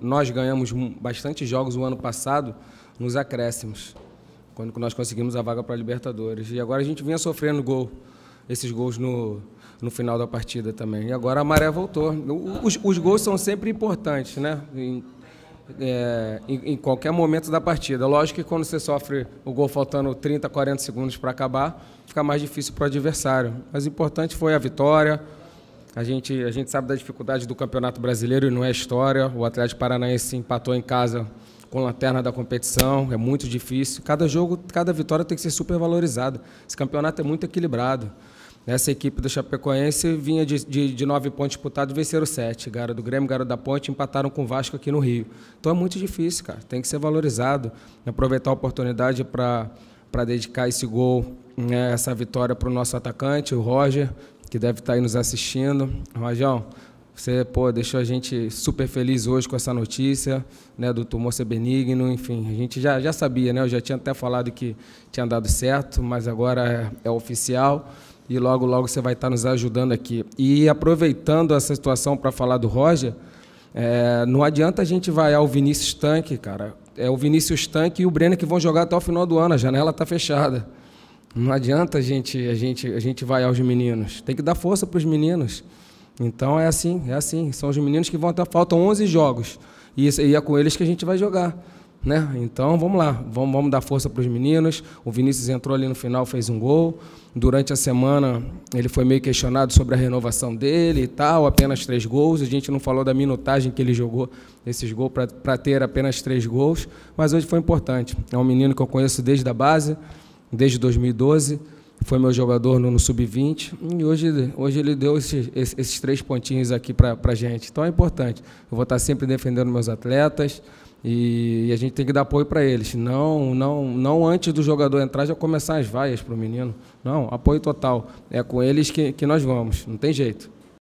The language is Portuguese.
nós ganhamos bastante jogos o ano passado nos acréscimos, quando nós conseguimos a vaga para a Libertadores. E agora a gente vinha sofrendo gol, esses gols no, no final da partida também. E agora a maré voltou. Os, os gols são sempre importantes, né? Em, é, em, em, qualquer momento da partida. Lógico que quando você sofre o gol faltando 30, 40 segundos para acabar, fica mais difícil para o adversário. Mas o importante foi a vitória, a gente, a gente sabe da dificuldade do Campeonato Brasileiro e não é história. O Atlético Paranaense empatou em casa com lanterna da competição, é muito difícil. Cada jogo, cada vitória tem que ser super valorizada. Esse campeonato é muito equilibrado. Essa equipe do Chapecoense vinha de, de, de nove pontos disputados, venceram sete. gara do Grêmio, gara da Ponte, empataram com o Vasco aqui no Rio. Então é muito difícil, cara. Tem que ser valorizado. Aproveitar a oportunidade para dedicar esse gol, né, essa vitória para o nosso atacante, o Roger, que deve estar aí nos assistindo. Rajão, você pô, deixou a gente super feliz hoje com essa notícia né, do tumor ser benigno. Enfim, a gente já, já sabia, né? Eu já tinha até falado que tinha dado certo, mas agora é, é oficial e logo, logo você vai estar nos ajudando aqui. E aproveitando essa situação para falar do Roger, é, não adianta a gente vai ao Vinícius Tanque, cara. É o Vinícius Tanque e o Brenner que vão jogar até o final do ano, a janela está fechada. Não adianta a gente, a gente, a gente vai aos meninos. Tem que dar força para os meninos. Então é assim, é assim. São os meninos que vão até faltam 11 jogos e, e é com eles que a gente vai jogar. Né? Então vamos lá, vamos, vamos dar força para os meninos. O Vinícius entrou ali no final, fez um gol. Durante a semana ele foi meio questionado sobre a renovação dele e tal, apenas três gols. A gente não falou da minutagem que ele jogou esses gols para ter apenas três gols, mas hoje foi importante. É um menino que eu conheço desde a base desde 2012, foi meu jogador no, no Sub-20, e hoje, hoje ele deu esses, esses três pontinhos aqui para a gente. Então é importante. Eu vou estar sempre defendendo meus atletas e, e a gente tem que dar apoio para eles. Não, não, não antes do jogador entrar já começar as vaias para o menino. Não, apoio total. É com eles que, que nós vamos, não tem jeito.